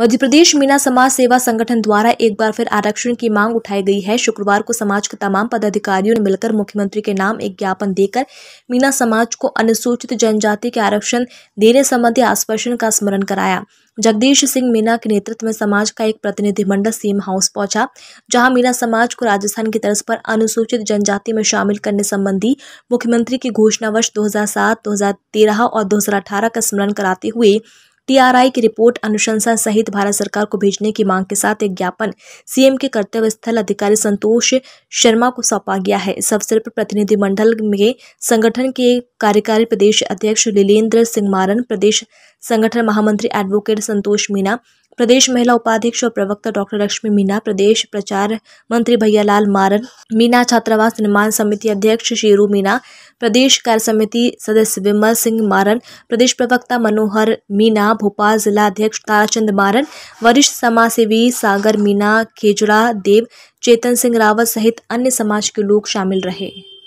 मध्य प्रदेश मीना समाज सेवा संगठन द्वारा एक बार फिर आरक्षण की मांग उठाई गई है शुक्रवार को समाज के तमाम पदाधिकारियों ने मिलकर मुख्यमंत्री के नाम एक ज्ञापन देकर मीना समाज को अनुसूचित जनजाति के आरक्षण देने संबंधी आश्वासन का स्मरण कराया जगदीश सिंह मीना के नेतृत्व में समाज का एक प्रतिनिधिमंडल सीएम हाउस पहुंचा जहां मीना समाज को राजस्थान की तरफ पर अनुसूचित जनजाति में शामिल करने संबंधी मुख्यमंत्री की घोषणा वर्ष 2007, 2013 और 2018 का स्मरण कराते हुए टीआरआई की रिपोर्ट अनुशंसा सहित भारत सरकार को भेजने की मांग के साथ एक ज्ञापन सीएम के कर्तव्य स्थल अधिकारी संतोष शर्मा को सौंपा गया है इस अवसर पर प्रतिनिधिमंडल में संगठन के कार्यकारी प्रदेश अध्यक्ष लीलेंद्र सिंह मारन प्रदेश संगठन महामंत्री एडवोकेट संतोष मीना प्रदेश महिला उपाध्यक्ष और प्रवक्ता डॉक्टर लक्ष्मी मीना प्रदेश प्रचार मंत्री भैयालाल मारन मीना छात्रावास निर्माण समिति अध्यक्ष शेरू मीना प्रदेश कार्य समिति सदस्य विमल सिंह मारन प्रदेश प्रवक्ता मनोहर मीना भोपाल जिला अध्यक्ष ताराचंद मारन वरिष्ठ समाजसेवी सागर मीना खेजड़ा देव चेतन सिंह रावत सहित अन्य समाज के लोग शामिल रहे